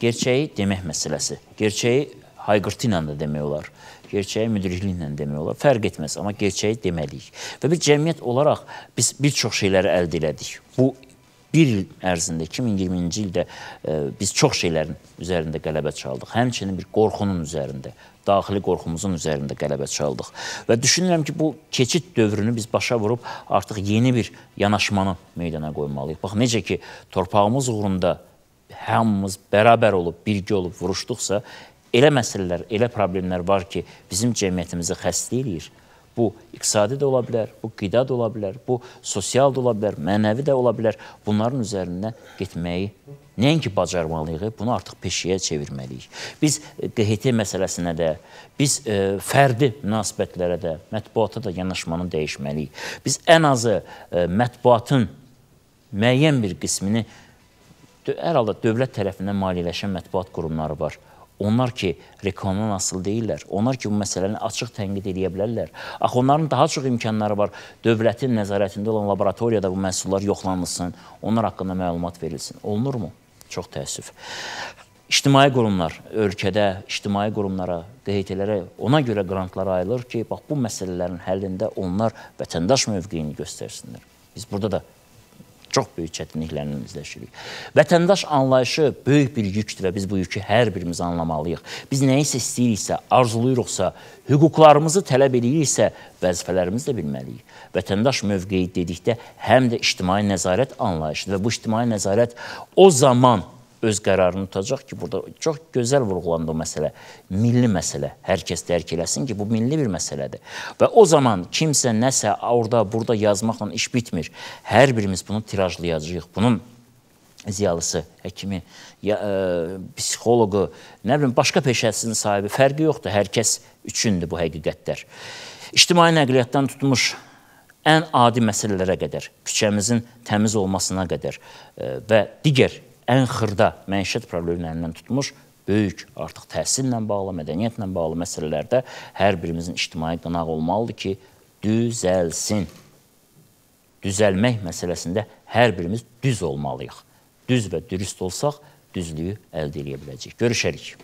Gerçəyi demək məsələsi. Gerçəyi hayqırtı ilə də demək olar. Gerçəyi müdrikliklə demək olar. Fərq etməz, amma gerçəyi deməliyik. Və bir cəmiyyət olaraq biz bir çox şeyləri əldə elədik. Bu bir il ərzində 2020-ci ildə ə, e, biz çox şeylərin üzərində qələbə çaldıq. Həmçinin bir qorxunun üzərində, daxili qorxumuzun üzərində qələbə çaldıq. Və düşünürəm ki, bu keçid dövrünü biz başa vurub artıq yeni bir yanaşmanı meydana qoymalıyıq. Bax necə ki, torpağımız uğrunda hamımız bərabər olub, birgə olub vuruşduqsa, elə məsələlər, elə problemlər var ki, bizim cəmiyyətimizi xəstə eləyir. Bu iqtisadi də ola bilər, bu qida da ola bilər, bu sosial da ola bilər, mənəvi də ola bilər. Bunların üzərindən getməyi nəinki bacarmalıyıq, bunu artıq peşəyə çevirməliyik. Biz QHT e, məsələsinə də, biz ə, e, fərdi münasibətlərə də, mətbuata da yanaşmanı dəyişməliyik. Biz ən azı ə, e, mətbuatın müəyyən bir qismini hər halda dövlət tərəfindən maliyyələşən mətbuat qurumları var. Onlar ki, reklamdan asılı deyirlər. Onlar ki, bu məsələni açıq tənqid edə bilərlər. Axı, onların daha çox imkanları var. Dövlətin nəzarətində olan laboratoriyada bu məhsullar yoxlanılsın, onlar haqqında məlumat verilsin. Olunurmu? Çox təəssüf. İctimai qurumlar ölkədə, ictimai qurumlara, QHT-lərə ona görə qrantlar ayılır ki, bax, bu məsələlərin həllində onlar vətəndaş mövqeyini göstərsinlər. Biz burada da Çox böyük çətinliklərlə üzləşirik. Vətəndaş anlayışı böyük bir yükdür və biz bu yükü hər birimiz anlamalıyıq. Biz nəyisə istəyiriksə, arzuluyuruqsa, hüquqlarımızı tələb eləyiriksə, vəzifələrimizi də bilməliyik. Vətəndaş mövqeyi dedikdə həm də ictimai nəzarət anlayışıdır və bu ictimai nəzarət o zaman öz qərarını tutacaq ki, burada çox gözəl vurğulandı o məsələ. Milli məsələ. Hər kəs dərk eləsin ki, bu milli bir məsələdir. Və o zaman kimsə nəsə orada, burada yazmaqla iş bitmir. Hər birimiz bunu tirajlayacağıq. Bunun ziyalısı, həkimi, ya, ə, e, psixoloqu, nə bilim başqa peşəsinin sahibi fərqi yoxdur. Hər kəs üçündür bu həqiqətlər. İctimai nəqliyyatdan tutmuş ən adi məsələlərə qədər, küçəmizin təmiz olmasına qədər e, və digər ən xırda məişət problemlərindən tutmuş böyük artıq təhsillə bağlı, mədəniyyətlə bağlı məsələlərdə hər birimizin ictimai qınaq olmalıdır ki, düzəlsin. Düzəlmək məsələsində hər birimiz düz olmalıyıq. Düz və dürüst olsaq, düzlüyü əldə edə biləcəyik. Görüşərik.